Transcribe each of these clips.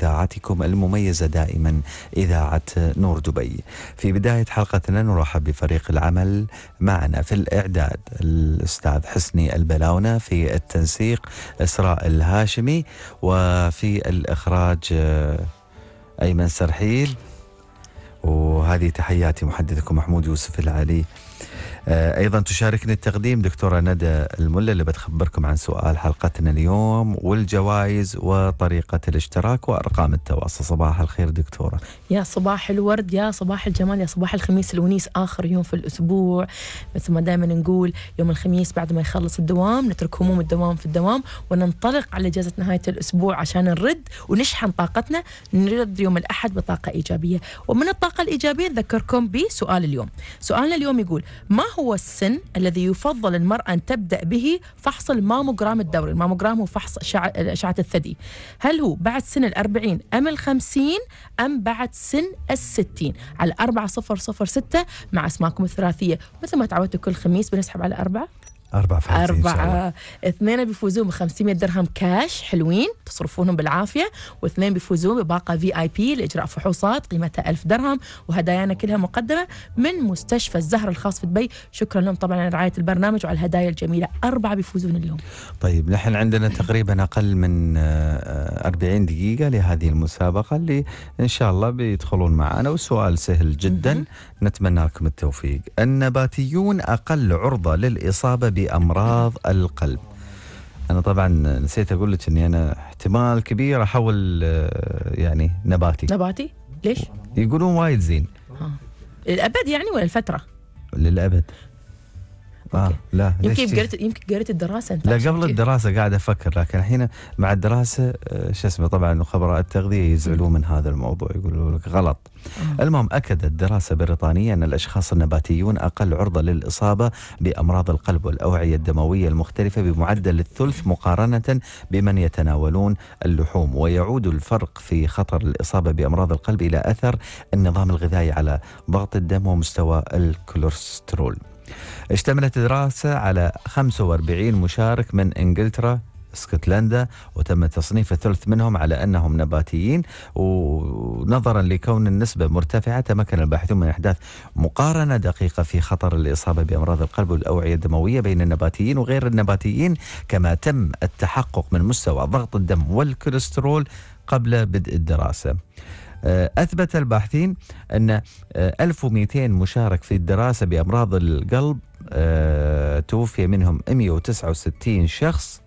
إذاعتكم المميزة دائما إذاعة نور دبي في بداية حلقتنا نرحب بفريق العمل معنا في الإعداد الأستاذ حسني البلاونة في التنسيق إسراء الهاشمي وفي الإخراج أيمن سرحيل وهذه تحياتي محدثكم محمود يوسف العلي آه، أيضا تشاركني التقديم دكتورة ندى الملا اللي بتخبركم عن سؤال حلقتنا اليوم والجوائز وطريقة الاشتراك وأرقام التواصل صباح الخير دكتورة يا صباح الورد يا صباح الجمال يا صباح الخميس الونيس آخر يوم في الأسبوع مثل ما دائما نقول يوم الخميس بعد ما يخلص الدوام نترك هموم الدوام في الدوام وننطلق على اجازه نهايه الاسبوع عشان نرد ونشحن طاقتنا نرد يوم الاحد بطاقه ايجابيه ومن الطاقه الايجابيه نذكركم بسؤال اليوم سؤالنا اليوم يقول ما هو السن الذي يفضل المرأة أن تبدأ به فحص الماموغرام الدوري الماموغرام هو فحص أشعة الثدي هل هو بعد سن الأربعين أم الخمسين أم بعد سن الستين على أربعة صفر صفر ستة مع أسماءكم الثلاثية مثل ما تعودتوا كل خميس بنسحب على أربعة أربع فائزين أربعة اثنين بيفوزون ب 500 درهم كاش حلوين تصرفونهم بالعافية واثنين بيفوزون بباقة في آي بي لإجراء فحوصات قيمتها 1000 درهم وهدايانا كلها مقدمة من مستشفى الزهر الخاص في دبي شكرا لهم طبعا على رعاية البرنامج وعلى الهدايا الجميلة أربعة بيفوزون اليوم طيب نحن عندنا تقريبا أقل من 40 آه، دقيقة لهذه المسابقة اللي إن شاء الله بيدخلون معنا وسؤال سهل جدا نتمنى لكم التوفيق النباتيون أقل عرضة للإصابة بامراض القلب انا طبعا نسيت اقول لك اني انا احتمال كبير احول آه، يعني نباتي نباتي ليش يقولون وايد زين آه. للابد يعني ولا الفتره للابد آه لا يمكن قريت يمكن قريت الدراسه انت لا قبل الدراسه قاعد افكر لكن الحين مع الدراسه آه، شو اسمه طبعا خبراء التغذيه يزعلون من هذا الموضوع يقولوا لك غلط آه. المهم اكدت دراسه بريطانيه ان الاشخاص النباتيون اقل عرضه للاصابه بامراض القلب والاوعيه الدمويه المختلفه بمعدل الثلث مقارنه بمن يتناولون اللحوم ويعود الفرق في خطر الاصابه بامراض القلب الى اثر النظام الغذائي على ضغط الدم ومستوى الكوليسترول. اشتملت الدراسة على 45 مشارك من إنجلترا اسكتلندا وتم تصنيف الثلث منهم على انهم نباتيين ونظرا لكون النسبه مرتفعه تمكن الباحثون من احداث مقارنه دقيقه في خطر الاصابه بامراض القلب والاوعيه الدمويه بين النباتيين وغير النباتيين كما تم التحقق من مستوى ضغط الدم والكوليسترول قبل بدء الدراسه. آه، أثبت الباحثين أن 1200 آه، مشارك في الدراسة بأمراض القلب آه، توفي منهم 169 شخص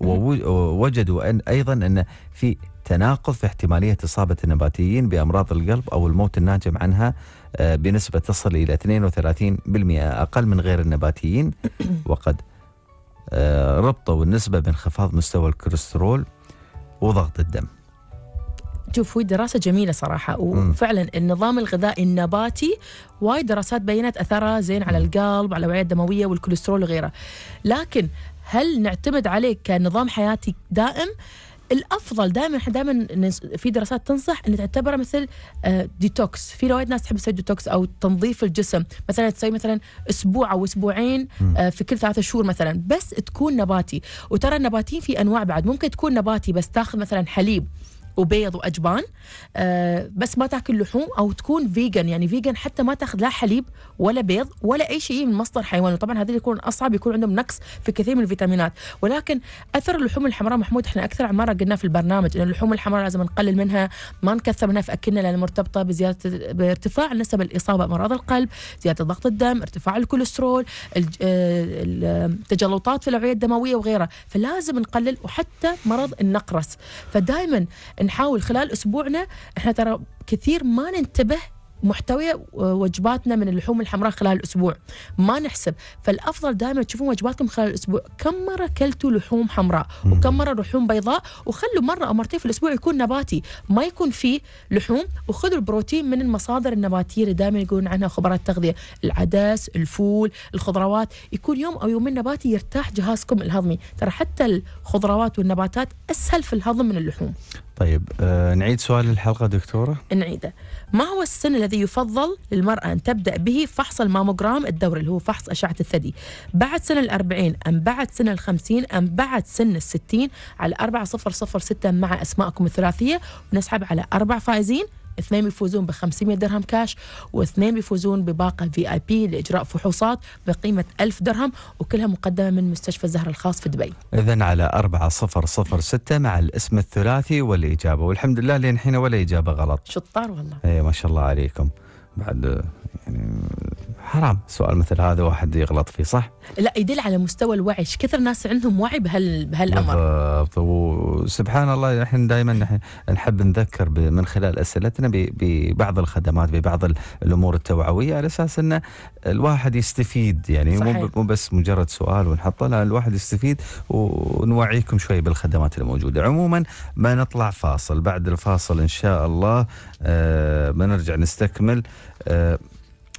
ووجدوا أن أيضا أن في تناقض في احتمالية إصابة النباتيين بأمراض القلب أو الموت الناجم عنها بنسبة تصل إلى 32% أقل من غير النباتيين وقد ربطوا النسبة بانخفاض مستوى الكوليسترول وضغط الدم شوف هي دراسه جميله صراحه وفعلا النظام الغذائي النباتي وايد دراسات بينت اثرها زين على القلب على الاوعيه الدمويه والكوليسترول وغيره لكن هل نعتمد عليه كنظام حياتي دائم الافضل دائما دائما في دراسات تنصح ان تعتبره مثل ديتوكس آه، في وايد ناس تحب تسوي ديتوكس او تنظيف الجسم مثلا تسوي مثلا اسبوع او اسبوعين آه، في كل ثلاثة شهور مثلا بس تكون نباتي وترى النباتيين في انواع بعد ممكن تكون نباتي بس تاخذ مثلا حليب وبيض واجبان آه، بس ما تاكل لحوم او تكون فيجن يعني فيجن حتى ما تاخذ لا حليب ولا بيض ولا اي شيء من مصدر حيواني طبعا هذول يكون اصعب يكون عندهم نقص في كثير من الفيتامينات ولكن اثر اللحوم الحمراء محمود احنا اكثر عماره قلنا في البرنامج ان اللحوم الحمراء لازم نقلل منها ما نكثر منها في اكلنا لان مرتبطه بزياده بارتفاع نسب الاصابه بامراض القلب زياده ضغط الدم ارتفاع الكوليسترول التجلطات آه، في الاوعيه الدمويه وغيرها فلازم نقلل وحتى مرض النقرس فدائما نحاول خلال اسبوعنا احنا ترى كثير ما ننتبه محتوى آه، وجباتنا من اللحوم الحمراء خلال الاسبوع ما نحسب فالافضل دائما تشوفون وجباتكم خلال الاسبوع كم مره كلتوا لحوم حمراء وكم مره لحوم بيضاء وخلوا مره او مرتين في الاسبوع يكون نباتي ما يكون فيه لحوم وخذوا البروتين من المصادر النباتيه اللي دائما يقولون عنها خبراء التغذيه العدس الفول الخضروات يكون يوم او يومين نباتي يرتاح جهازكم الهضمي ترى حتى الخضروات والنباتات اسهل في الهضم من اللحوم طيب آه نعيد سؤال الحلقة دكتورة نعيده ما هو السن الذي يفضل للمرأة أن تبدأ به فحص الماموغرام الدوري اللي هو فحص أشعة الثدي بعد سن الأربعين أم بعد سن الخمسين أم بعد سن الستين على أربعة صفر صفر ستة مع أسماءكم الثلاثية ونسحب على أربع فائزين اثنين بيفوزون ب 500 درهم كاش واثنين بيفوزون بباقة في اي بي لاجراء فحوصات بقيمة 1000 درهم وكلها مقدمة من مستشفى الزهر الخاص في دبي إذا على 4006 مع الاسم الثلاثي والإجابة والحمد لله لين حين ولا إجابة غلط شطار والله اي ما شاء الله عليكم بعد يعني حرام سؤال مثل هذا واحد يغلط فيه صح؟ لا يدل على مستوى الوعي كثر ناس عندهم وعي بهال بهالامر بالضبط وسبحان الله نحن دائما نحب نذكر من خلال اسئلتنا ببعض الخدمات ببعض الامور التوعويه على اساس ان الواحد يستفيد يعني صحيح. مو بس مجرد سؤال ونحطه لا الواحد يستفيد ونوعيكم شوي بالخدمات الموجوده عموما ما نطلع فاصل بعد الفاصل ان شاء الله بنرجع آه، نستكمل آه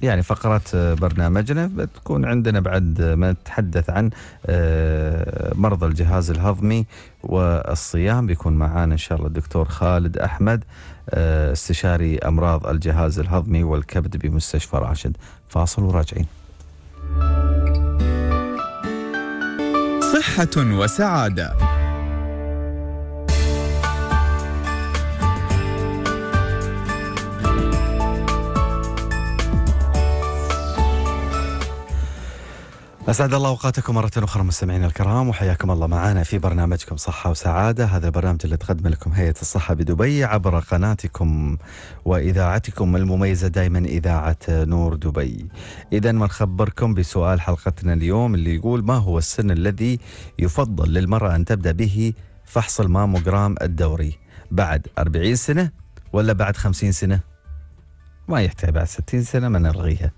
يعني فقرات آه، برنامجنا بتكون عندنا بعد ما نتحدث عن آه، مرضى الجهاز الهضمي والصيام بيكون معانا ان شاء الله الدكتور خالد احمد آه، استشاري امراض الجهاز الهضمي والكبد بمستشفى راشد فاصل وراجعين صحه وسعاده أسعد الله أوقاتكم مرة أخرى مستمعينا الكرام وحياكم الله معنا في برنامجكم صحة وسعادة هذا البرنامج اللي تقدم لكم هيئة الصحة بدبي عبر قناتكم وإذاعتكم المميزة دائما إذاعة نور دبي إذا نخبركم بسؤال حلقتنا اليوم اللي يقول ما هو السن الذي يفضل للمرأة أن تبدأ به فحص الماموغرام الدوري بعد 40 سنة ولا بعد 50 سنة ما يحتاج بعد 60 سنة ما نلغيها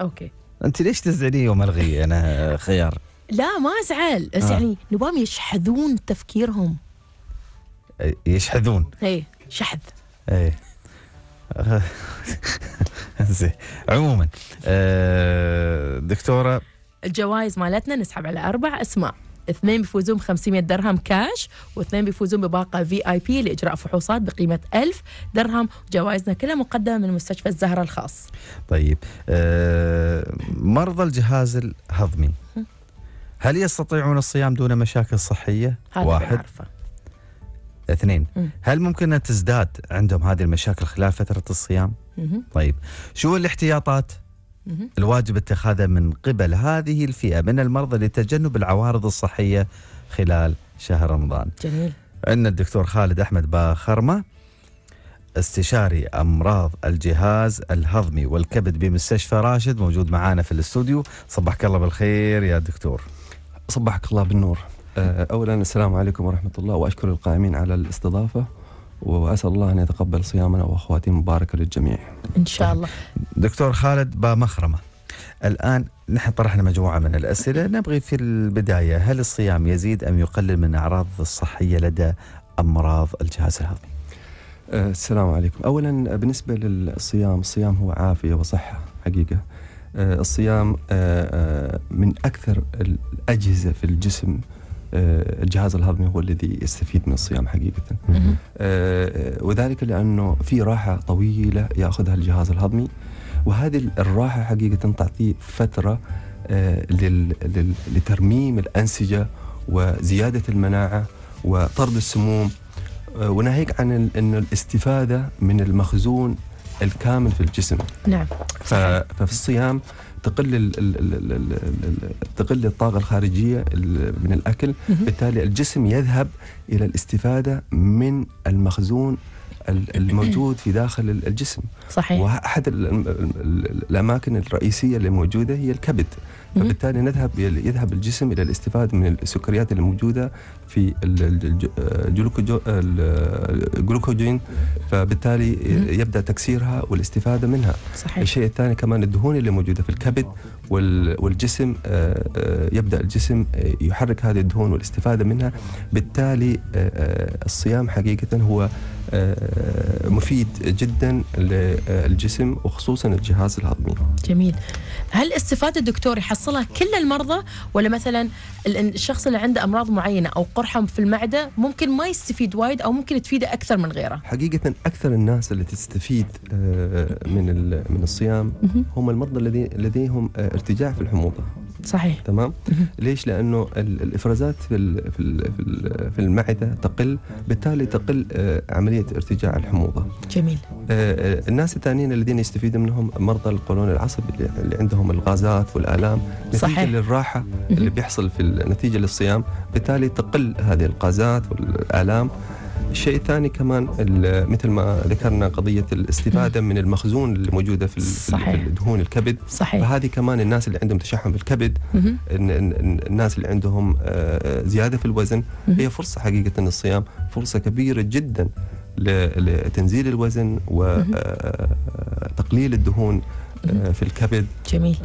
أوكي انت ليش تزعلي يوم الغي انا خيار لا ما ازعل بس آه. يعني نبغاهم يشحذون تفكيرهم يشحذون اي شحذ اي زين عموما آه، دكتوره الجوائز مالتنا نسحب على اربع اسماء اثنين بيفوزون ب 500 درهم كاش واثنين بيفوزون بباقه في اي بي لاجراء فحوصات بقيمه 1000 درهم جوائزنا كلها مقدمه من مستشفى الزهره الخاص طيب أه مرضى الجهاز الهضمي هل يستطيعون الصيام دون مشاكل صحيه واحد اثنين هل ممكن أن تزداد عندهم هذه المشاكل خلال فترة الصيام طيب شو الاحتياطات الواجب اتخاذه من قبل هذه الفئة من المرضى لتجنب العوارض الصحية خلال شهر رمضان جميل عندنا الدكتور خالد أحمد باخرمة استشاري أمراض الجهاز الهضمي والكبد بمستشفى راشد موجود معانا في الاستوديو صبحك الله بالخير يا دكتور صبحك الله بالنور أه، أولا السلام عليكم ورحمة الله وأشكر القائمين على الاستضافة واسال الله ان يتقبل صيامنا واخواتي مباركه للجميع. ان شاء الله. دكتور خالد بامخرمه الان نحن طرحنا مجموعه من الاسئله نبغي في البدايه هل الصيام يزيد ام يقلل من الاعراض الصحيه لدى امراض الجهاز الهضمي؟ أه، السلام عليكم. اولا بالنسبه للصيام، الصيام هو عافيه وصحه حقيقه. أه، الصيام أه، من اكثر الاجهزه في الجسم آه، الجهاز الهضمي هو الذي يستفيد من الصيام حقيقة آه، وذلك لأنه في راحة طويلة يأخذها الجهاز الهضمي وهذه الراحة حقيقة تعطيه فترة آه، لترميم الأنسجة وزيادة المناعة وطرد السموم وناهيك عن أن الاستفادة من المخزون الكامل في الجسم نعم ففي الصيام تقل تقل الطاقه الخارجيه من الاكل بالتالي الجسم يذهب الى الاستفاده من المخزون الموجود في داخل الجسم صحيح واحد الاماكن الرئيسيه اللي موجوده هي الكبد فبالتالي نذهب يذهب الجسم الى الاستفاده من السكريات الموجوده في الجلوكوجين فبالتالي يبدا تكسيرها والاستفاده منها صحيح. الشيء الثاني كمان الدهون اللي موجوده في الكبد والجسم آه، آه، يبدا الجسم آه، يحرك هذه الدهون والاستفاده منها بالتالي الصيام حقيقه هو آه، مفيد جدا للجسم وخصوصا الجهاز الهضمي. جميل. هل استفاده الدكتور يحصلها كل المرضى ولا مثلا الشخص اللي عنده امراض معينه او قرحه في المعده ممكن ما يستفيد وايد او ممكن تفيده اكثر من غيره؟ حقيقه اكثر الناس اللي تستفيد آه، من من الصيام هم المرضى الذين لديهم ارتجاع في الحموضه. صحيح تمام ليش لانه الافرازات في في في المعده تقل بالتالي تقل آه، عمليه ارتجاع الحموضه جميل آه، آه، الناس الثانيين الذين يستفيد منهم مرضى القولون العصبي اللي عندهم الغازات والالام نتيجه صحيح. للراحه اللي بيحصل في نتيجه للصيام بالتالي تقل هذه الغازات والالام الشيء الثاني كمان مثل ما ذكرنا قضيه الاستفاده من المخزون اللي موجوده في صحيح. دهون الكبد صحيح. فهذه كمان الناس اللي عندهم تشحم في الكبد الناس اللي عندهم آه، زياده في الوزن هي فرصه حقيقه الصيام فرصه كبيره جدا لتنزيل الوزن وتقليل آه، آه، الدهون في الكبد جميل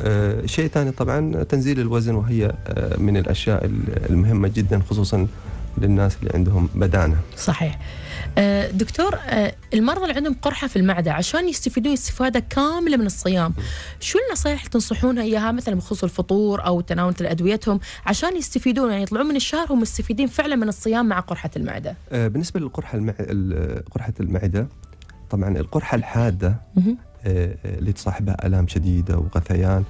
شيء ثاني طبعا تنزيل الوزن وهي من الاشياء المهمه جدا خصوصا للناس اللي عندهم بدانه. صحيح. آه، دكتور آه، المرضى اللي عندهم قرحه في المعده عشان يستفيدون استفاده كامله من الصيام، شو النصائح اللي تنصحونها اياها مثلا بخصوص الفطور او تناول ادويتهم عشان يستفيدون يعني يطلعون من الشهر هم مستفيدين فعلا من الصيام مع قرحه المعده؟ آه، بالنسبه للقرحه المع... قرحه المعده طبعا القرحه الحاده اللي تصاحبها الام شديده وغثيان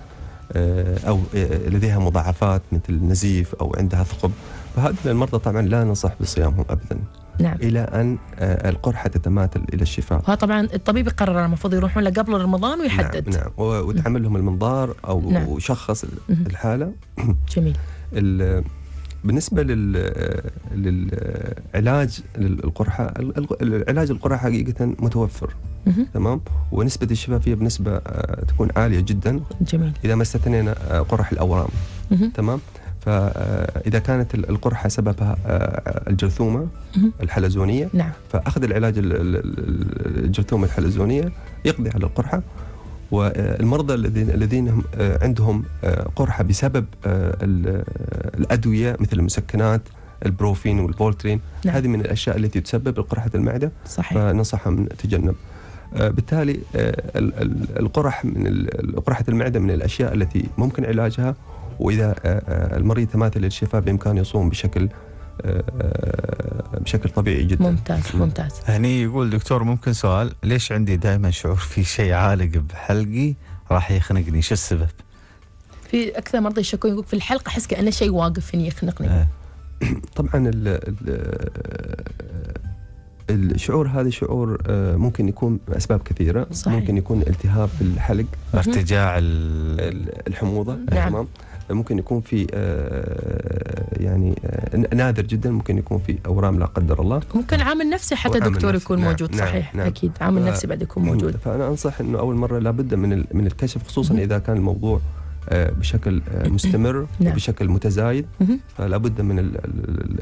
او لديها مضاعفات مثل نزيف او عندها ثقب فهذه المرضى طبعا لا ننصح بصيامهم ابدا نعم. الى ان آه، القرحه تتماثل الى الشفاء. طبعا الطبيب يقرر المفروض يروحون له قبل رمضان نعم، ويحدد. نعم, نعم. وتعمل لهم المنظار او نعم. وشخص الحاله. جميل. بالنسبه لل للعلاج القرحة العلاج القرحه حقيقه متوفر تمام ونسبه الشفاء فيها بنسبه آه، تكون عاليه جدا جميل اذا ما استثنينا آه، قرح الاورام تمام فاذا كانت القرحه سببها آه، آه، الجرثومه الحلزونيه نعم. فاخذ العلاج الجرثومه الحلزونيه يقضي على القرحه والمرضى الذين الذين آه، عندهم قرحه بسبب الادويه مثل المسكنات البروفين والفولترين نعم. هذه من الاشياء التي تسبب قرحه المعده صحيح. فننصحهم تجنب بالتالي القرح من قرحه المعده من الاشياء التي ممكن علاجها واذا آه، آه، المريض تماثل للشفاء بامكانه يصوم بشكل آه، بشكل طبيعي جدا ممتاز ممتاز هني يقول دكتور ممكن سؤال ليش عندي دائما شعور في شيء عالق بحلقي راح يخنقني شو السبب في اكثر مرضى يشكون يقول في الحلقه احس كانه شيء واقف هني يخنقني آه. طبعا الـ الـ الشعور هذا شعور ممكن يكون اسباب كثيره صحيح. ممكن يكون التهاب في الحلق ارتجاع الحموضه نعم. تمام ممكن يكون في آه، يعني آه، نادر جدا ممكن يكون في اورام لا قدر الله ممكن عامل نفسي حتى دكتور يكون نعم موجود نعم صحيح نعم اكيد عامل نفسي بعد يكون موجود فانا انصح انه اول مره لابد من من الكشف خصوصا اذا كان الموضوع آه، بشكل آه، نعم. مستمر نعم. وبشكل متزايد فلا بد من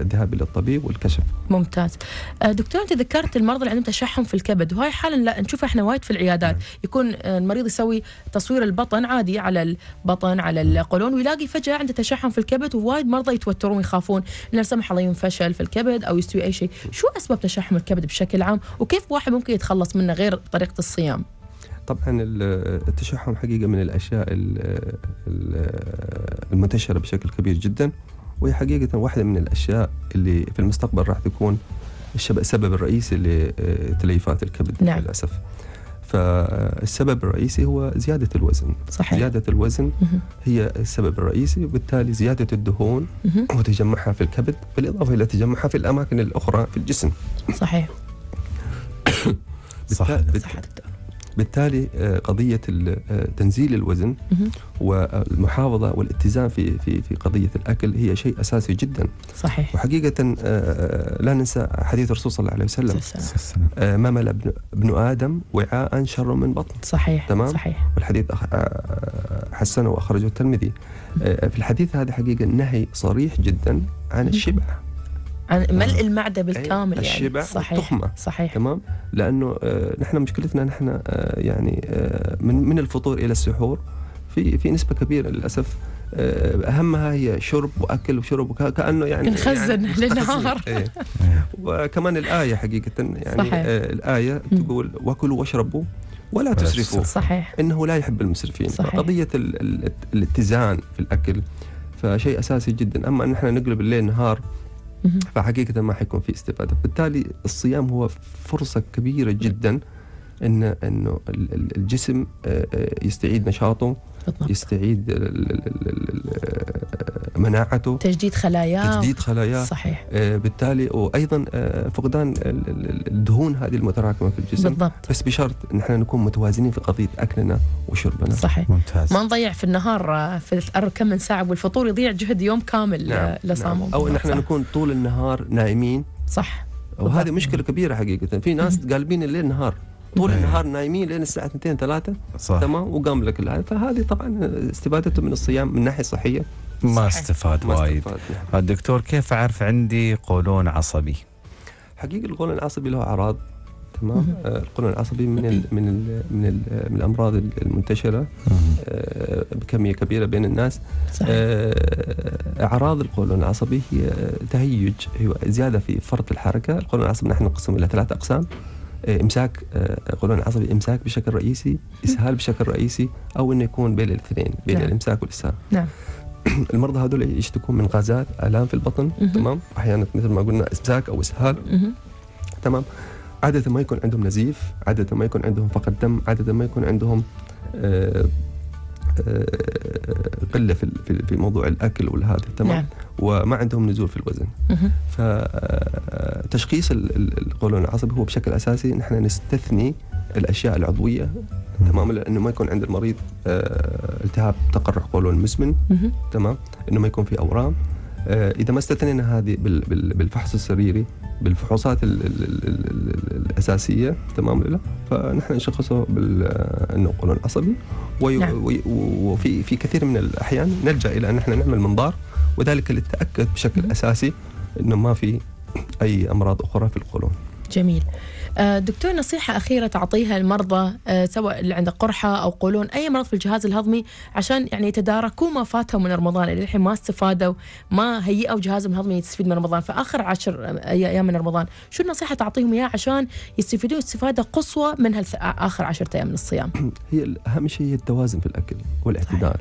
الذهاب الى الطبيب والكشف ممتاز آه، دكتور انت ذكرت المرضى اللي عندهم تشحم في الكبد وهاي حالا لا نشوفها احنا وايد في العيادات نعم. يكون المريض يسوي تصوير البطن عادي على البطن على القولون ويلاقي فجاه عنده تشحم في الكبد ووايد مرضى يتوترون ويخافون لا سمح الله ينفشل في الكبد او يستوي اي شيء شو اسباب تشحم الكبد بشكل عام وكيف واحد ممكن يتخلص منه غير طريقه الصيام طبعا التشحم حقيقه من الاشياء المنتشره بشكل كبير جدا وهي حقيقه واحده من الاشياء اللي في المستقبل راح تكون السبب الرئيسي لتليفات الكبد نعم. للاسف فالسبب الرئيسي هو زيادة الوزن صحيح. زيادة الوزن هي السبب الرئيسي وبالتالي زيادة الدهون وتجمعها في الكبد بالإضافة إلى تجمعها في الأماكن الأخرى في الجسم صحيح صحيح بالتالي آه، قضية آه، تنزيل الوزن والمحافظة والاتزان في في في قضية الأكل هي شيء أساسي جدا صحيح وحقيقة آه، لا ننسى حديث الرسول صلى الله عليه وسلم ما مل ابن آدم وعاء شر من بطن صحيح تمام صحيح والحديث حسنه وأخرجه الترمذي في الحديث هذا حقيقة نهي صريح جدا عن الشبع ملء آه. المعدة بالكامل يعني الشبع صحيح والتخمة صحيح تمام لأنه آه، نحن مشكلتنا نحن آه، يعني من من الفطور إلى السحور في في نسبة كبيرة للأسف اهمها هي شرب واكل وشرب كانه يعني نخزن يعني للنهار إيه. وكمان الايه حقيقه يعني صحيح. الايه تقول وكلوا واشربوا ولا تسرفوا صحيح انه لا يحب المسرفين صحيح. قضيه الاتزان في الاكل فشيء اساسي جدا اما ان احنا نقلب الليل نهار فحقيقه ما حيكون في استفاده بالتالي الصيام هو فرصه كبيره جدا ان انه الجسم آه، آه، يستعيد نشاطه بالضبط. يستعيد مناعته تجديد خلاياه تجديد خلاياه صحيح آه، بالتالي وايضا آه، فقدان الدهون هذه المتراكمه في الجسم بالضبط بس بشرط ان احنا نكون متوازنين في قضيه اكلنا وشربنا صحيح ممتاز ما نضيع في النهار آه، في كم من ساعه والفطور يضيع جهد يوم كامل نعم. لصامه نعم. او ان احنا نكون طول النهار نايمين صح وهذه مشكله كبيره حقيقه في ناس قالبين الليل نهار طول نعم. النهار نايمين لين الساعه 2 3 تمام وقام لك فهذه طبعا استفادته من الصيام من ناحيه صحيه ما استفاد وايد نعم. الدكتور كيف اعرف عندي قولون عصبي؟ حقيقه القولون العصبي له اعراض تمام آه، القولون العصبي من الـ من الـ من, الـ من الامراض المنتشره آه، بكميه كبيره بين الناس صحيح. آه، اعراض القولون العصبي هي تهيج هي زياده في فرط الحركه القولون العصبي نحن نقسم الى ثلاث اقسام آه، امساك آه، قولون عصبي امساك بشكل رئيسي اسهال بشكل رئيسي او انه يكون بين الاثنين بين نعم. الامساك والاسهال نعم المرضى هذول يشتكون من غازات الام في البطن مه. تمام احيانا مثل ما قلنا امساك او اسهال مه. تمام عاده ما يكون عندهم نزيف عاده ما يكون عندهم فقد دم عاده ما يكون عندهم آه آه، قله في في موضوع الاكل والهذا تمام نعم. وما عندهم نزول في الوزن فتشخيص آه، القولون العصبي هو بشكل اساسي نحن نستثني الاشياء العضويه تمام لانه ما يكون عند المريض آه، التهاب تقرح قولون مزمن تمام انه ما يكون في اورام اذا ما استثنينا هذه بالفحص السريري بالفحوصات الـ الـ الـ الاساسيه تمام فنحن نشخصه بانه قولون عصبي نعم. وفي نعم. في كثير من الاحيان نلجا الى ان احنا نعمل منظار وذلك للتاكد بشكل اساسي انه ما في اي امراض اخرى في القولون. جميل. آه، دكتور نصيحة أخيرة تعطيها المرضى آه، سواء اللي عنده قرحة أو قولون أي مرض في الجهاز الهضمي عشان يعني يتداركوا ما فاتهم من رمضان اللي الحين ما استفادوا ما هيئوا جهازهم الهضمي يستفيد من رمضان فآخر عشر أيام من رمضان شو النصيحة تعطيهم إياها عشان يستفيدون استفادة قصوى من آخر عشر أيام من الصيام هي أهم شيء التوازن في الأكل والاعتدال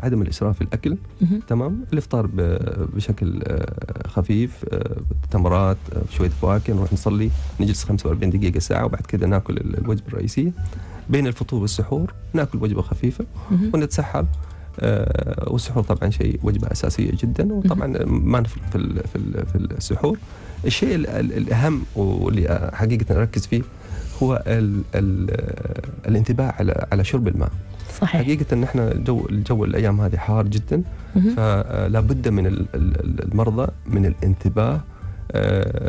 عدم الاسراف في الاكل تمام الافطار بشكل آه، خفيف آه، تمرات آه، شويه فواكه نروح نصلي نجلس 45 دقيقه ساعه وبعد كذا ناكل الوجبه الرئيسيه بين الفطور والسحور ناكل وجبه خفيفه ونتسحر والسحور طبعا شيء وجبه اساسيه جدا وطبعا ما نفرط في في السحور الشيء الاهم واللي حقيقه نركز فيه هو الـ الـ الانتباه على على شرب الماء صحيح. حقيقه ان احنا الجو الجو الايام هذه حار جدا فلا بد من المرضى من الانتباه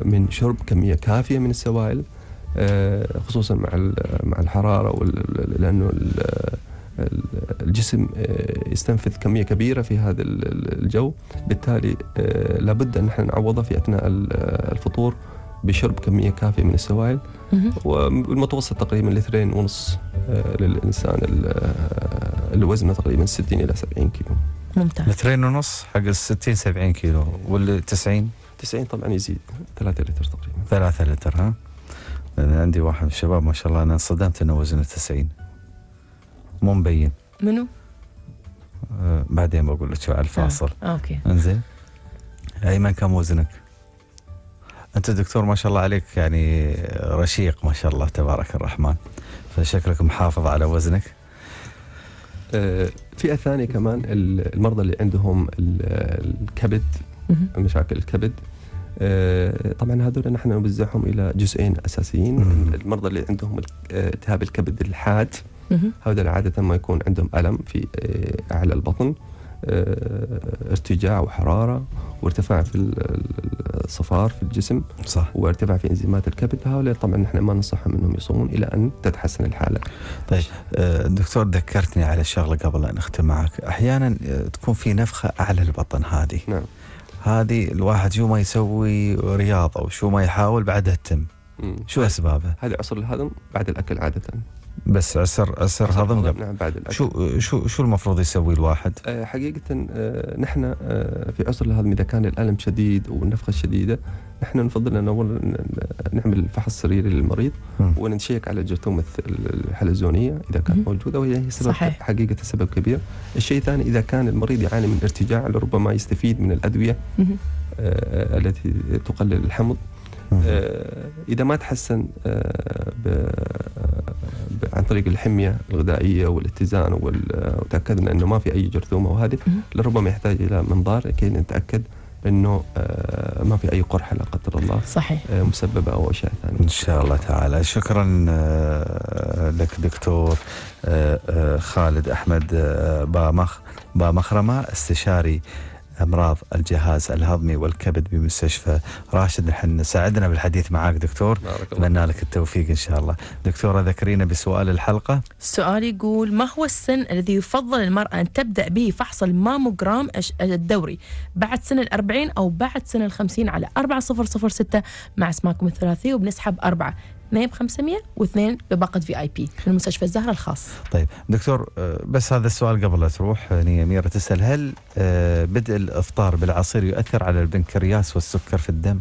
من شرب كميه كافيه من السوائل خصوصا مع مع الحراره لانه الجسم يستنفذ كميه كبيره في هذا الجو بالتالي لابد ان احنا نعوضه في اثناء الفطور بشرب كميه كافيه من السوائل والمتوسط تقريبا لترين ونص آه، للانسان آه، وزنه تقريبا 60 الى 70 كيلو ممتاز لترين ونص حق ال 60 70 كيلو وال 90 90 طبعا يزيد 3 لتر تقريبا 3 لتر ها انا عندي واحد من الشباب ما شاء الله انا انصدمت انه وزنه 90 مو مبين منو؟ آه بعدين بقول لك على الفاصل آه. اوكي انزين ايمن كم وزنك؟ انت دكتور ما شاء الله عليك يعني رشيق ما شاء الله تبارك الرحمن فشكلك محافظ على وزنك آه، فئه ثانيه كمان المرضى اللي عندهم الكبد مشاكل الكبد آه، طبعا هذول نحن نوزعهم الى جزئين اساسيين المرضى اللي عندهم التهاب الكبد الحاد هذول عاده ما يكون عندهم الم في اعلى آه، البطن آه، ارتجاع وحراره وارتفاع في الصفار في الجسم صح وارتفاع في انزيمات الكبد هؤلاء طبعا نحن ما ننصحهم انهم يصومون الى ان تتحسن الحاله. طيب آه، دكتور ذكرتني على شغله قبل ان اختم معك، احيانا آه، تكون في نفخه اعلى البطن هذه. نعم. هذه الواحد شو ما يسوي رياضه وشو ما يحاول بعدها تتم. شو اسبابه؟ هذه عصر الهضم بعد الاكل عاده. بس عسر عسر هضم نعم بعد الأكل. شو شو شو المفروض يسوي الواحد؟ آه، حقيقة آه، نحن آه، في عسر الهضم إذا كان الألم شديد والنفخة شديدة نحن نفضل أن أول نعمل فحص سريري للمريض ونشيك ونتشيك على الجرثومة الحلزونية إذا كانت موجودة وهي سبب صحيح. حقيقة سبب كبير. الشيء الثاني إذا كان المريض يعاني من ارتجاع لربما يستفيد من الأدوية التي تقلل الحمض. آه، اذا ما تحسن آه، عن طريق الحميه الغذائيه والاتزان آه، وتاكدنا انه ما في اي جرثومه وهذه لربما يحتاج الى منظار كي نتاكد انه ما في اي قرحه لا قدر الله صحيح مسببه او اشياء ثانيه ان شاء الله تعالى شكرا لك دكتور خالد احمد بامخ بامخرمه استشاري امراض الجهاز الهضمي والكبد بمستشفى راشد الحنا ساعدنا بالحديث معك دكتور اتمنى لك التوفيق ان شاء الله دكتوره ذكرينا بسؤال الحلقه السؤال يقول ما هو السن الذي يفضل المراه ان تبدا به فحص الماموجرام الدوري بعد سن ال40 او بعد سن ال50 على 4006 مع اسماكم الثلاثي وبنسحب اربعه ما ب 500 واثنين بباقه في اي بي من مستشفى الزهره الخاص. طيب دكتور آه، بس هذا السؤال قبل لا تروح يعني اميره تسال هل آه، بدء الافطار بالعصير يؤثر على البنكرياس والسكر في الدم؟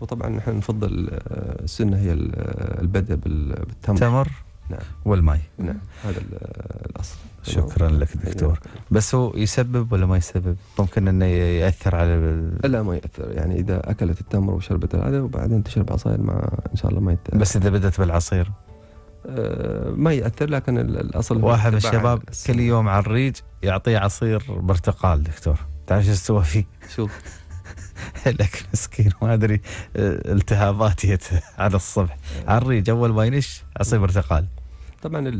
وطبعا نحن نفضل آه، السنه هي البدء بالتمر. تمر نعم. والماء نعم هذا الاصل شكرا أيوه. لك دكتور أيوه. بس هو يسبب ولا ما يسبب ممكن انه ياثر على ال... لا ما ياثر يعني اذا اكلت التمر وشربت هذا وبعدين تشرب عصير ما ان شاء الله ما يتأثر بس اذا بدت بالعصير آه ما ياثر لكن الاصل واحد من الشباب كل يوم على الريج يعطيه عصير برتقال دكتور تعرف شو سوى فيه؟ شو؟ لك مسكين ما ادري أه، التهابات على الصبح على الريج اول ما ينش عصير برتقال طبعا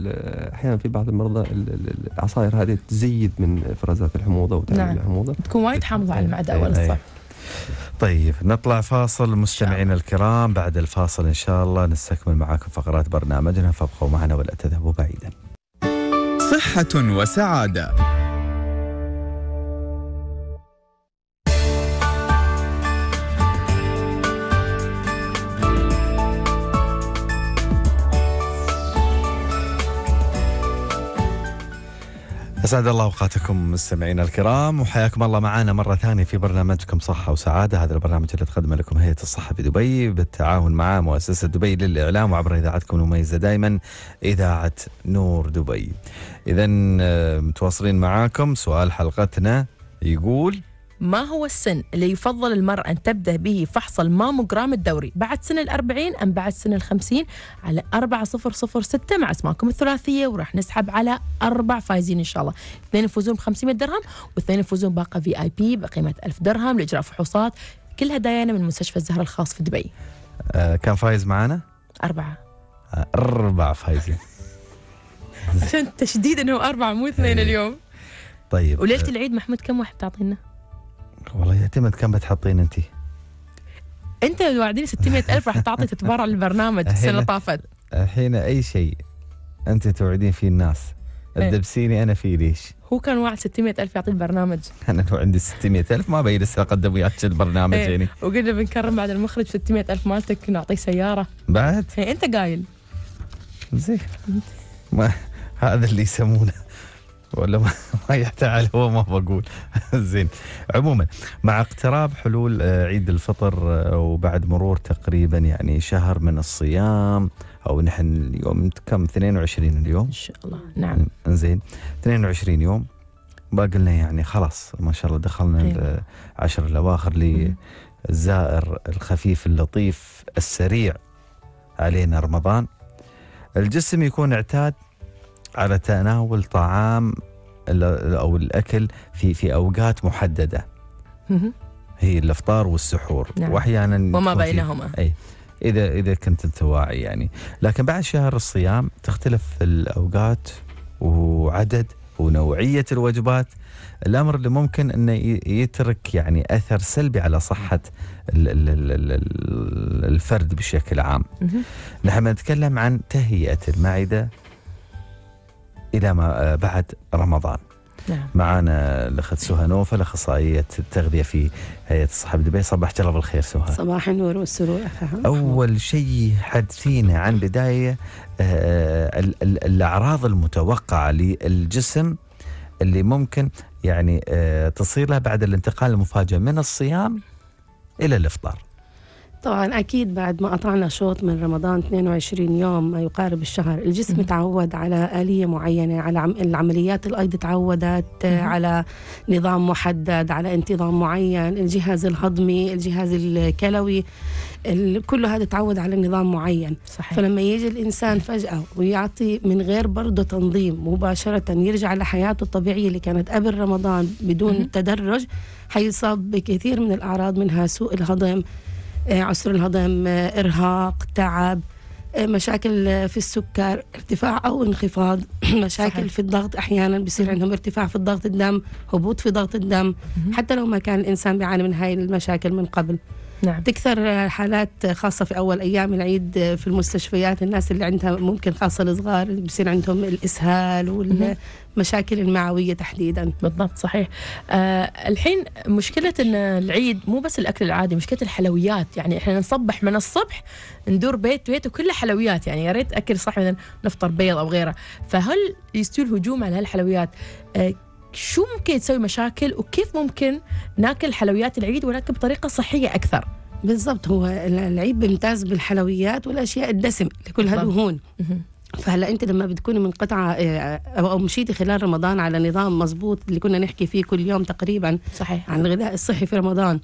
احيانا في بعض المرضى العصائر هذه تزيد من افرازات الحموضه وتعمل نعم. الحموضه تكون وايد حامضه على المعده والصف إيه. طيب نطلع فاصل مستمعينا الكرام بعد الفاصل ان شاء الله نستكمل معاكم فقرات برنامجنا فابقوا معنا ولا تذهبوا بعيدا صحه وسعاده أسعد الله أوقاتكم مستمعينا الكرام وحياكم الله معنا مرة ثانية في برنامجكم صحة وسعادة هذا البرنامج اللي تقدمه لكم هيئة الصحة في دبي بالتعاون مع مؤسسة دبي للإعلام وعبر إذاعتكم المميزة دائما إذاعة نور دبي إذا آه، متواصلين معاكم سؤال حلقتنا يقول ما هو السن اللي يفضل المرأة أن تبدأ به فحص الماموغرام الدوري بعد سن الأربعين أم بعد سن الخمسين على أربعة صفر صفر ستة مع اسماءكم الثلاثية وراح نسحب على أربع فايزين إن شاء الله اثنين يفوزون ب 500 درهم واثنين يفوزون باقة في آي بي بقيمة 1000 درهم لإجراء فحوصات كلها داينة من مستشفى الزهرة الخاص في دبي آه كان فايز معانا؟ أربعة آه، أربعة فايزين عشان تشديد أنه أربعة مو اثنين إيه. اليوم طيب وليله العيد محمود كم واحد تعطينا؟ والله يعتمد كم بتحطين انت انت لو وعدني 600000 راح تعطي تتبرع للبرنامج السنه اللي طافت الحين اي شيء انت توعدين فيه الناس إيه. تدبسيني انا فيه ليش؟ هو كان واعد 600000 يعطي البرنامج انا لو عندي 600000 ما بين لسه اقدم وياك البرنامج إيه. يعني وقلنا بنكرم بعد المخرج 600000 مالتك نعطيه سياره بعد؟ إيه، انت قايل زين ما هذا اللي يسمونه ولا ما, يحتعل تعال هو ما بقول زين عموما مع اقتراب حلول آه، عيد الفطر آه، وبعد مرور تقريبا يعني شهر من الصيام او نحن اليوم كم 22 اليوم ان شاء الله نعم زين 22 يوم باقي لنا يعني خلاص ما شاء الله دخلنا أيوة. العشر الاواخر للزائر الخفيف اللطيف السريع علينا رمضان الجسم يكون اعتاد على تناول طعام او الاكل في في اوقات محدده هي الافطار والسحور نعم. واحيانا وما بينهما اي اذا اذا كنت انت واعي يعني لكن بعد شهر الصيام تختلف الاوقات وعدد ونوعيه الوجبات الامر اللي ممكن انه يترك يعني اثر سلبي على صحه الفرد بشكل عام. نحن نتكلم عن تهيئه المعده إلى ما آه، بعد رمضان نعم. معانا الاخت سهى نوفا الاخصائيه التغذيه في هيئه الصحه دبي صباحك الله بالخير سهى صباح النور والسرور اول شيء حدثينا عن بدايه آه، الاعراض المتوقعه للجسم اللي ممكن يعني آه، تصير له بعد الانتقال المفاجئ من الصيام الى الافطار طبعا أكيد بعد ما قطعنا شوط من رمضان 22 يوم ما يقارب الشهر الجسم تعود على آلية معينة على العمليات الأيض تعودت على نظام محدد على انتظام معين الجهاز الهضمي الجهاز الكلوي كل هذا تعود على نظام معين صحيح. فلما يجي الإنسان فجأة ويعطي من غير برضه تنظيم مباشرة يرجع لحياته الطبيعية اللي كانت قبل رمضان بدون تدرج حيصاب بكثير من الأعراض منها سوء الهضم آه، عسر الهضم آه، إرهاق تعب آه، مشاكل في السكر ارتفاع او انخفاض مشاكل صحيح. في الضغط احيانا بيصير عندهم ارتفاع في الضغط الدم هبوط في ضغط الدم حتى لو ما كان الانسان بيعاني من هاي المشاكل من قبل نعم. تكثر حالات خاصة في أول أيام العيد في المستشفيات الناس اللي عندها ممكن خاصة الصغار اللي بصير عندهم الإسهال وال... مشاكل المعويه تحديدا بالضبط صحيح آه الحين مشكله ان العيد مو بس الاكل العادي مشكله الحلويات يعني احنا نصبح من الصبح ندور بيت بيت وكله حلويات يعني يا ريت اكل صح مثلا نفطر بيض او غيره فهل يستوي الهجوم على هالحلويات آه شو ممكن تسوي مشاكل وكيف ممكن ناكل حلويات العيد ولكن بطريقه صحيه اكثر بالضبط هو العيد بيمتاز بالحلويات والاشياء الدسم لكل دهون فهلا انت لما بتكوني منقطعه آه، آه، او مشيتي خلال رمضان على نظام مزبوط اللي كنا نحكي فيه كل يوم تقريبا صحيح عن الغذاء الصحي في رمضان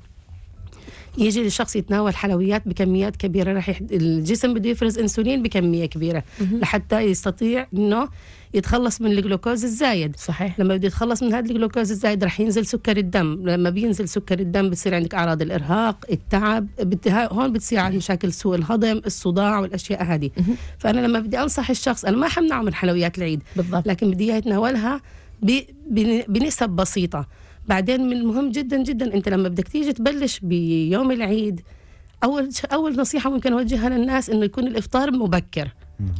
يجي الشخص يتناول حلويات بكميات كبيره راح يحد... الجسم بده يفرز انسولين بكميه كبيره لحتى يستطيع انه يتخلص من الجلوكوز الزايد صحيح لما بده يتخلص من هذا الجلوكوز الزايد رح ينزل سكر الدم لما بينزل سكر الدم بتصير عندك اعراض الارهاق التعب بتها... هون بتصير عندك مشاكل سوء الهضم الصداع والاشياء هذه فانا لما بدي انصح الشخص انا ما حمنعه من حلويات العيد بالضبط. لكن بدي اياه يتناولها ب... بنسب بسيطه بعدين من المهم جدا جدا انت لما بدك تيجي تبلش بيوم العيد اول اول نصيحه ممكن اوجهها للناس انه يكون الافطار مبكر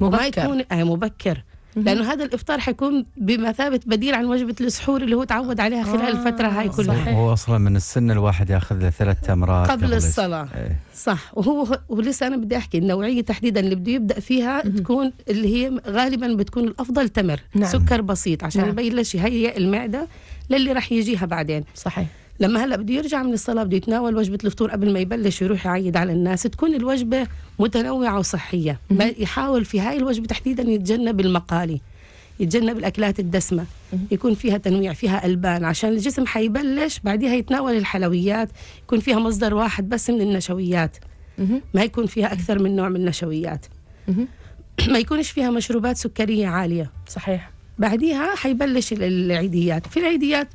مبكر ما يكون آه، مبكر لانه هذا الافطار حيكون بمثابه بديل عن وجبه السحور اللي هو تعود عليها خلال آه الفتره هاي كلها صحيح. هو اصلا من السن الواحد ياخذ له ثلاث تمرات قبل, قبل الصلاه ايه. صح وهو ولسه انا بدي احكي النوعيه تحديدا اللي بده يبدا فيها تكون اللي هي غالبا بتكون الافضل تمر نعم. سكر بسيط عشان نعم. يبين لشي المعده للي راح يجيها بعدين صحيح لما هلا بده يرجع من الصلاه بده يتناول وجبه الفطور قبل ما يبلش يروح يعيد على الناس تكون الوجبه متنوعه وصحيه ما يحاول في هاي الوجبه تحديدا يتجنب المقالي يتجنب الاكلات الدسمه يكون فيها تنويع فيها البان عشان الجسم حيبلش بعديها يتناول الحلويات يكون فيها مصدر واحد بس من النشويات ما يكون فيها اكثر من نوع من النشويات ما يكونش فيها مشروبات سكريه عاليه صحيح بعديها حيبلش العيديات في العيديات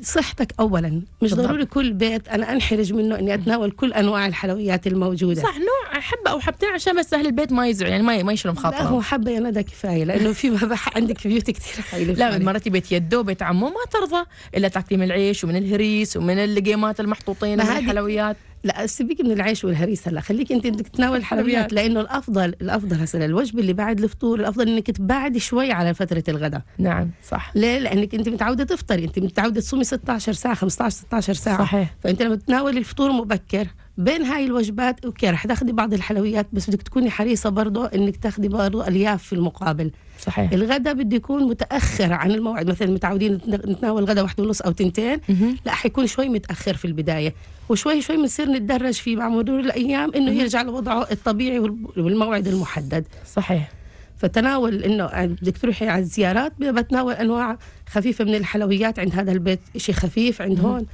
صحتك اولا مش بالضبط. ضروري كل بيت انا انحرج منه اني اتناول كل انواع الحلويات الموجوده صح نوع حبه او حبتين عشان بس اهل البيت ما يزعل يعني ما ما يشرب خاطره لا هو حبه يا ندى كفايه لانه في عندك بيوت كثير حلوه لا مرتي بيت يده وبيت عمه ما ترضى الا تاكلي من العيش ومن الهريس ومن القيمات المحطوطين من الحلويات لا سيبك من العيش والهريسه لا خليك انت بدك تناول الحلويات لانه الافضل الافضل هسه الوجبه اللي بعد الفطور الافضل انك تبعدي شوي على فتره الغداء نعم صح ليه لانك انت متعوده تفطري انت متعوده تصومي 16 ساعه 15 16 ساعه صحيح فانت لما تتناول الفطور مبكر بين هاي الوجبات اوكي رح تاخذي بعض الحلويات بس بدك تكوني حريصه برضه انك تاخذي برضه الياف في المقابل صحيح الغداء بده يكون متاخر عن الموعد مثلا متعودين نتناول غداء واحد ونص او تنتين لا حيكون شوي متاخر في البدايه وشوي شوي بنصير نتدرج فيه مع مرور الايام انه يرجع لوضعه الطبيعي والموعد المحدد صحيح فتناول انه بدك تروحي على الزيارات بتناول انواع خفيفه من الحلويات عند هذا البيت شيء خفيف عند هون مه.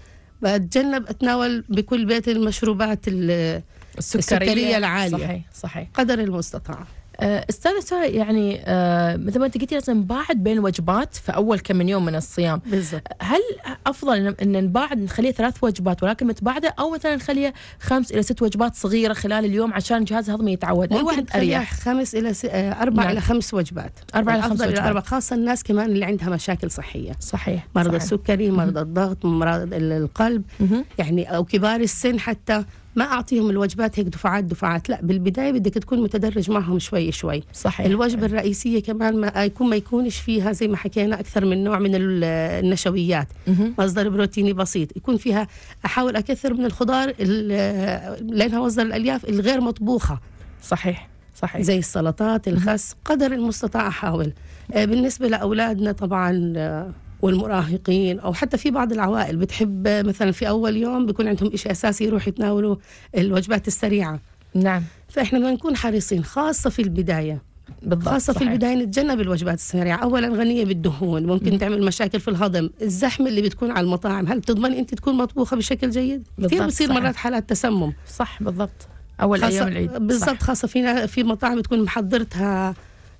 بتجنب أتناول بكل بيت المشروبات السكرية, السكرية العالية صحيح صحيح قدر المستطاع آه، استاذه يعني آه، مثل ما انت قلتي لازم نباعد بين وجبات في اول كم من يوم من الصيام بالزبط. هل افضل ان نباعد نخليها ثلاث وجبات ولكن متباعده او مثلا نخليها خمس الى ست وجبات صغيره خلال اليوم عشان الجهاز الهضمي يتعود اي واحد اريح خمس الى س... آه، اربع نعم. الى خمس وجبات اربع الى خمس وجبات أربع خاصه الناس كمان اللي عندها مشاكل صحيه صحيح مرضى السكري مرضى الضغط مرضى القلب يعني او كبار السن حتى ما اعطيهم الوجبات هيك دفعات دفعات لا بالبدايه بدك تكون متدرج معهم شوي شوي صحيح الوجبه الرئيسيه كمان ما آه، يكون ما يكونش فيها زي ما حكينا اكثر من نوع من النشويات مصدر بروتيني بسيط يكون فيها احاول اكثر من الخضار لانها مصدر الالياف الغير مطبوخه صحيح صحيح زي السلطات الخس قدر المستطاع احاول آه، بالنسبه لاولادنا طبعا آه، والمراهقين او حتى في بعض العوائل بتحب مثلا في اول يوم بيكون عندهم شيء اساسي يروح يتناولوا الوجبات السريعه نعم فاحنا بدنا نكون حريصين خاصه في البدايه بالضبط خاصة صحيح. في البداية نتجنب الوجبات السريعة، أولا غنية بالدهون، ممكن م. تعمل مشاكل في الهضم، الزحمة اللي بتكون على المطاعم، هل تضمن أنت تكون مطبوخة بشكل جيد؟ كثير بصير مرات حالات تسمم صح بالضبط أول أيام العيد بالضبط خاصة فينا في مطاعم تكون محضرتها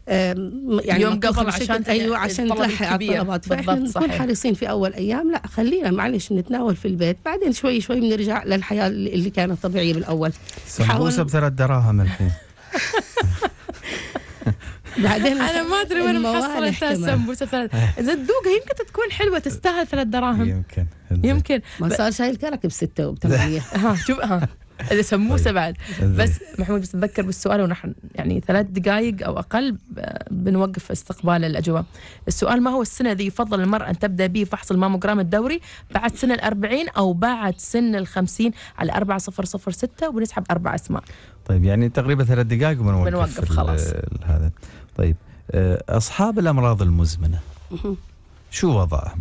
يعني يوم قبل عشان ايوه عشان تلحق على الطلبات فاحنا نكون حريصين في اول ايام لا خلينا معلش نتناول في البيت بعدين شوي شوي بنرجع للحياه اللي كانت طبيعيه بالاول سمبوسه بثلاث دراهم الحين بعدين انا ما ادري وين محصلتها السمبوسه ثلاث إيه. اذا تذوقها يمكن تكون حلوه تستاهل ثلاث دراهم يمكن يمكن ما صار شايل كرك بسته وبثمانيه ها شوف ها اذا سموسه طيب. بعد بس محمود بس تذكر بالسؤال ونحن يعني ثلاث دقائق او اقل بنوقف استقبال الاجوبه. السؤال ما هو السنه الذي يفضل المراه ان تبدا به فحص الماموجرام الدوري بعد سن الأربعين او بعد سن الخمسين على 4006 ونسحب اربع اسماء. طيب يعني تقريبا ثلاث دقائق وبنوقف بنوقف خلاص هذا طيب آه، اصحاب الامراض المزمنه شو وضعهم؟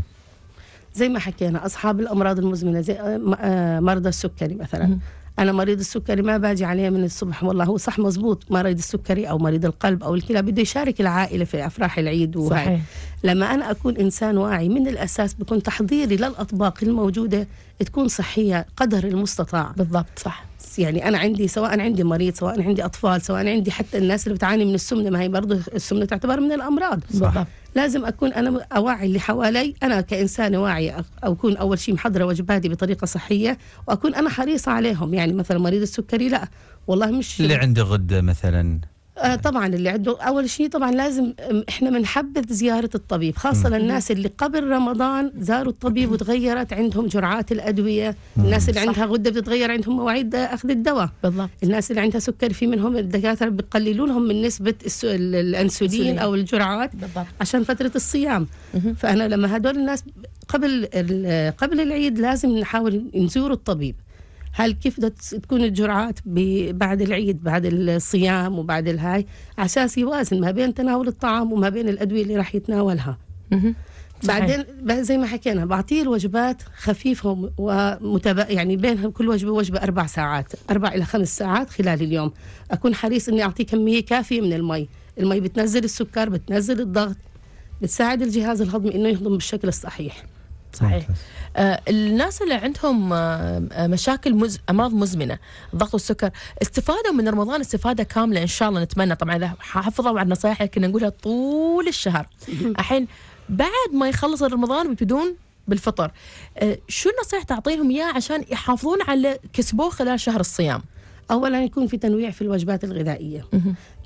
زي ما حكينا اصحاب الامراض المزمنه زي آه، آه، مرضى السكري مثلا انا مريض السكري ما باجي عليه من الصبح والله هو صح مزبوط مريض السكري او مريض القلب او الكلى بده يشارك العائله في افراح العيد وهاي صحيح. لما انا اكون انسان واعي من الاساس بكون تحضيري للاطباق الموجوده تكون صحيه قدر المستطاع بالضبط صح يعني انا عندي سواء عندي مريض سواء عندي اطفال سواء عندي حتى الناس اللي بتعاني من السمنه ما هي برضه السمنه تعتبر من الامراض صح. بالضبط لازم أكون أنا أواعي اللي حوالي أنا كإنسانة واعية أكون أول شيء محضرة وجباتي بطريقة صحية وأكون أنا حريصة عليهم يعني مثلا مريض السكري لا والله مش اللي عنده غدة مثلا آه طبعا اللي عنده اول شيء طبعا لازم احنا بنحبذ زياره الطبيب خاصه للناس اللي قبل رمضان زاروا الطبيب وتغيرت عندهم جرعات الادويه الناس اللي صح. عندها غده بتتغير عندهم مواعيد اخذ الدواء بالضبط الناس اللي عندها سكر في منهم الدكاتره بيقللوا لهم من نسبه الانسولين او الجرعات بالضبط. عشان فتره الصيام فانا لما هدول الناس قبل قبل العيد لازم نحاول نزور الطبيب هل كيف تكون الجرعات بعد العيد بعد الصيام وبعد الهاي على اساس يوازن ما بين تناول الطعام وما بين الادويه اللي راح يتناولها بعدين زي ما حكينا بعطيه الوجبات خفيفه ومتبا يعني بينها كل وجبه وجبه اربع ساعات اربع الى خمس ساعات خلال اليوم اكون حريص اني اعطيه كميه كافيه من المي المي بتنزل السكر بتنزل الضغط بتساعد الجهاز الهضمي انه يهضم بالشكل الصحيح صحيح آه الناس اللي عندهم آه،, آه مشاكل مز... امراض مزمنه ضغط السكر استفادوا من رمضان استفاده كامله ان شاء الله نتمنى طبعا اذا حافظوا على النصائح اللي كنا نقولها طول الشهر الحين بعد ما يخلص رمضان بدون بالفطر آه شو النصائح تعطيهم اياه عشان يحافظون على كسبوه خلال شهر الصيام اولا يكون في تنويع في الوجبات الغذائيه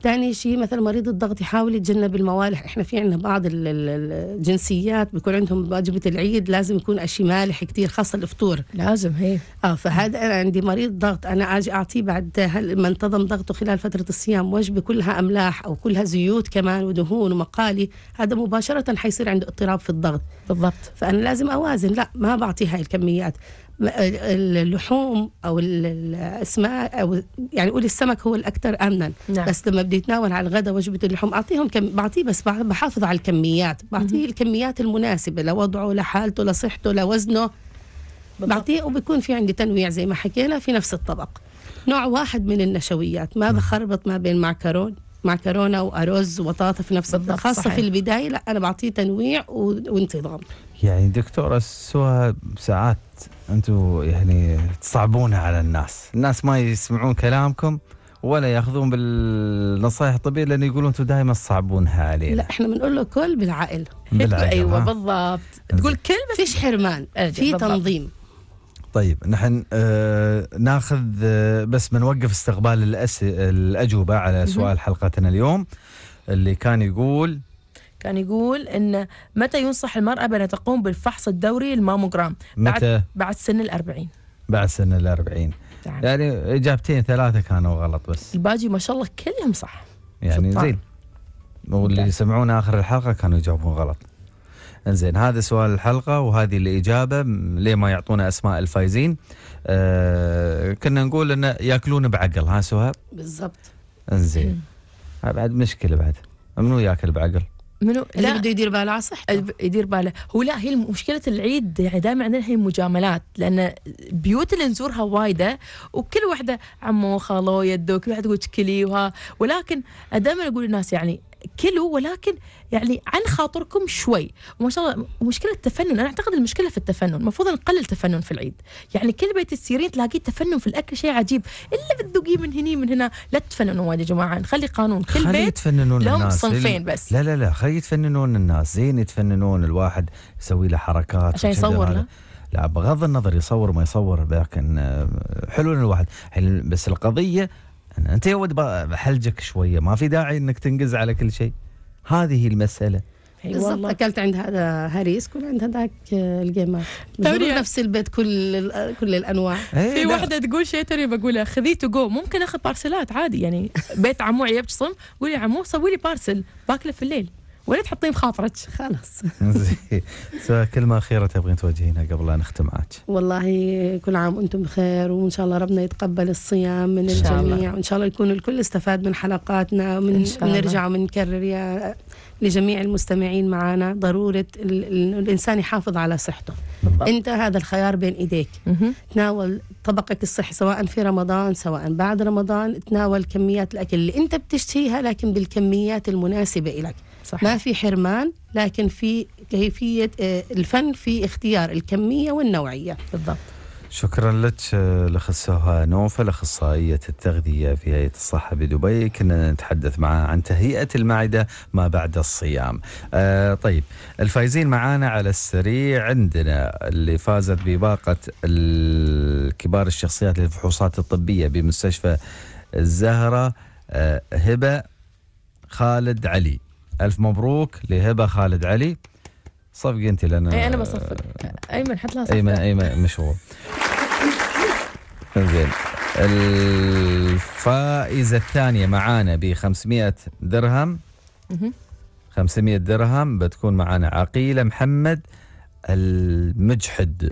ثاني شيء مثلا مريض الضغط يحاول يتجنب الموالح احنا في عندنا بعض الجنسيات بيكون عندهم وجبه العيد لازم يكون اشي مالح كثير خاصه الفطور لازم هي اه فهذا انا عندي مريض ضغط انا اجي اعطيه بعد ما انتظم ضغطه خلال فتره الصيام وجبه كلها املاح او كلها زيوت كمان ودهون ومقالي هذا مباشره حيصير عنده اضطراب في الضغط بالضبط فانا لازم اوازن لا ما بعطيه هاي الكميات اللحوم او الاسماء او يعني قولي السمك هو الاكثر امنا نعم. بس لما بدي اتناول على الغداء وجبه اللحوم اعطيهم كم بعطيه بس بحافظ على الكميات بعطيه الكميات المناسبه لوضعه لحالته لصحته لوزنه بعطيه وبكون في عندي تنويع زي ما حكينا في نفس الطبق نوع واحد من النشويات ما بخربط ما بين معكرون معكرونه وارز وبطاطا في نفس الطبق خاصه صحيح. في البدايه لا انا بعطيه تنويع وانتظام يعني دكتوره سوى ساعات انتم يعني تصعبونها على الناس الناس ما يسمعون كلامكم ولا ياخذون بالنصائح الطبيه لان يقولون انتم دائما تصعبونها علينا لا احنا بنقول له كل بالعقل ايوه بالضبط تقول كل بس فيش حرمان في تنظيم طيب نحن آه ناخذ آه بس بنوقف استقبال الأس... الاجوبه على سؤال حلقتنا اليوم اللي كان يقول كان يقول أن متى ينصح المرأة بأن تقوم بالفحص الدوري الماموجرام متى؟ بعد, بعد سن الأربعين بعد سن الأربعين يعني إجابتين ثلاثة كانوا غلط بس الباجي ما شاء الله كلهم صح يعني زين واللي يسمعون آخر الحلقة كانوا يجاوبون غلط انزين هذا سؤال الحلقة وهذه الإجابة ليه ما يعطونا أسماء الفايزين آه كنا نقول أنه ياكلون بعقل ها سهاب بالضبط انزين بعد مشكلة بعد منو ياكل بعقل منو اللي لا. بده يدير باله على صحته يدير باله هو لا هي مشكله العيد يعني دائما عندنا هي مجاملات لان بيوت اللي نزورها وايده وكل وحده عمو خالو يدو كل واحد يقول تشكلي وها ولكن دائما اقول للناس يعني كلوا ولكن يعني عن خاطركم شوي وما شاء الله مشكله التفنن انا اعتقد المشكله في التفنن المفروض نقلل التفنن في العيد يعني كل بيت تسيرين تلاقيه تفنن في الاكل شيء عجيب الا بتذوقيه من هني من هنا لا تفننوا يا جماعه نخلي قانون كل بيت يتفننون لهم الناس صنفين بس لا لا لا خلي يتفننون الناس زين يتفننون الواحد يسوي له حركات عشان يصور له لا بغض النظر يصور ما يصور لكن آه، حلو الواحد بس القضيه انت يا ود بحلجك شويه ما في داعي انك تنقز على كل شيء هذه هي المساله بالضبط اكلت عند هذا كل عند هذاك القيمه نفس البيت كل كل الانواع إيه، في واحده تقول شيء تري بقولها خذي تو جو ممكن اخذ بارسلات عادي يعني بيت عموعي يبتصم قولي عمو سوي لي بارسل باكله في الليل ولا تحطين بخاطرك خلاص زين كلمه اخيره تبغين توجهينها قبل لا نختم معك والله كل عام وانتم بخير وان شاء الله ربنا يتقبل الصيام من الجميع وان شاء الله يكون الكل استفاد من حلقاتنا ومن نرجع ونكرر يا لجميع المستمعين معنا ضرورة الإنسان يحافظ على صحته بالضبط. أنت هذا الخيار بين إيديك مه. تناول طبقك الصحي سواء في رمضان سواء بعد رمضان تناول كميات الأكل اللي أنت بتشتهيها لكن بالكميات المناسبة لك صح. ما في حرمان لكن في كيفية آه، الفن في اختيار الكمية والنوعية بالضبط شكرا لك الأخ آه، سهى نوفل أخصائية التغذية في هيئة الصحة بدبي كنا نتحدث معها عن تهيئة المعدة ما بعد الصيام آه طيب الفايزين معانا على السريع عندنا اللي فازت بباقة الكبار الشخصيات للفحوصات الطبية بمستشفى الزهرة آه هبة خالد علي ألف مبروك لهبة خالد علي صفقي أنت لأن أي أنا بصفق أيمن حط لها صفقة أيمن أيمن مشغول زين الفائزة الثانية معانا ب 500 درهم 500 درهم بتكون معانا عقيلة محمد المجحد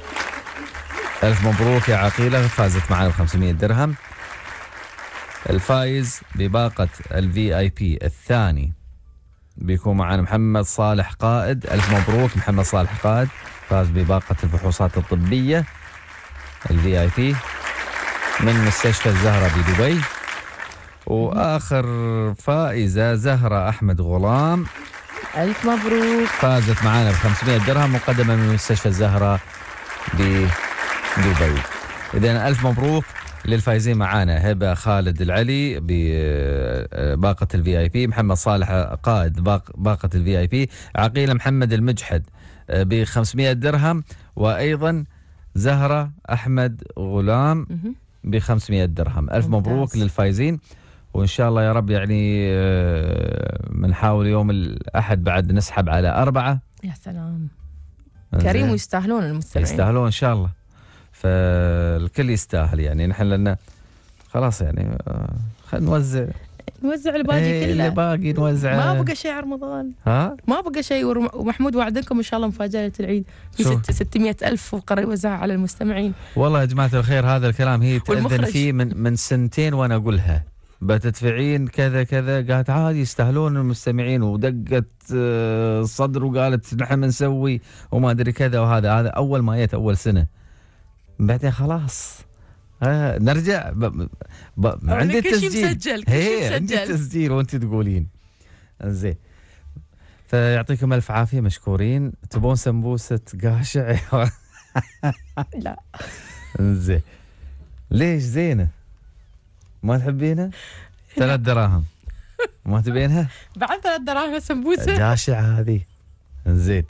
ألف مبروك يا عقيلة فازت معانا ب 500 درهم الفايز بباقة الفي اي بي الثاني بيكون معنا محمد صالح قائد ألف مبروك محمد صالح قائد فاز بباقة الفحوصات الطبية الفي اي بي من مستشفى الزهرة بدبي وآخر فائزة زهرة أحمد غلام ألف مبروك فازت معنا ب 500 درهم مقدمة من مستشفى الزهرة بدبي إذا ألف مبروك للفائزين معانا هبه خالد العلي بباقه آه، الفي اي بي محمد صالح قائد باقه الفي اي بي عقيله محمد المجحد آه، ب 500 درهم وايضا زهره احمد غلام ب 500 درهم الف مبروك للفائزين وان شاء الله يا رب يعني بنحاول آه، يوم الاحد بعد نسحب على اربعه يا سلام كريم ويستاهلون المستمعين يستاهلون ان شاء الله فالكل يستاهل يعني نحن لنا خلاص يعني آه، خلينا نوزع نوزع الباقي ايه كله الباقي نوزع نوزعه ما بقى شيء على رمضان ها ما بقى شيء ومحمود وعدكم ان شاء الله مفاجاه العيد في 600 الف فقره يوزعها على المستمعين والله يا جماعه الخير هذا الكلام هي تاذن فيه من من سنتين وانا اقولها بتدفعين كذا كذا قالت عادي يستاهلون المستمعين ودقت آه، صدر وقالت نحن بنسوي وما ادري كذا وهذا هذا اول ما جت اول سنه بعدين خلاص آه نرجع ب... ب... عندي التسجيل مسجل هي عندي التسجيل وانت تقولين زين فيعطيكم الف عافيه مشكورين تبون سمبوسه قاشع لا زين ليش زينه ما تحبينها ثلاث دراهم ما تبينها بعد ثلاث دراهم سمبوسه قاشع هذه زين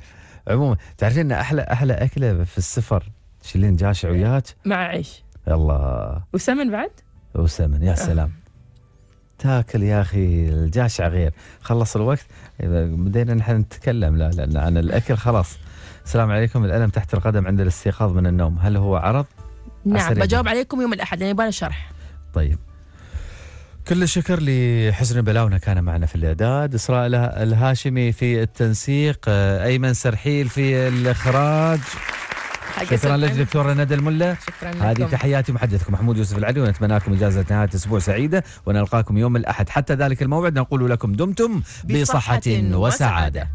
عموما تعرفين ان احلى احلى اكله في السفر تشيلين جاشع وياك مع عيش الله وسمن بعد؟ وسمن يا آه. سلام تاكل يا اخي الجاشع غير خلص الوقت بدينا نحن نتكلم لا لان عن الاكل خلاص السلام عليكم الالم تحت القدم عند الاستيقاظ من النوم هل هو عرض نعم بجاوب عليكم يوم الاحد لان يعني يبغى شرح طيب كل الشكر لحسن بلاونا كان معنا في الاعداد اسراء الهاشمي في التنسيق ايمن سرحيل في الاخراج شكرا لك دكتورة ندى الملا هذه تحياتي محدثكم محمود يوسف العلي ونتمنى لكم اجازه نهايه اسبوع سعيده ونلقاكم يوم الاحد حتى ذلك الموعد نقول لكم دمتم بصحه وسعاده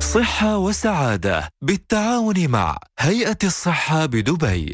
صحه وسعاده بالتعاون مع هيئه الصحه بدبي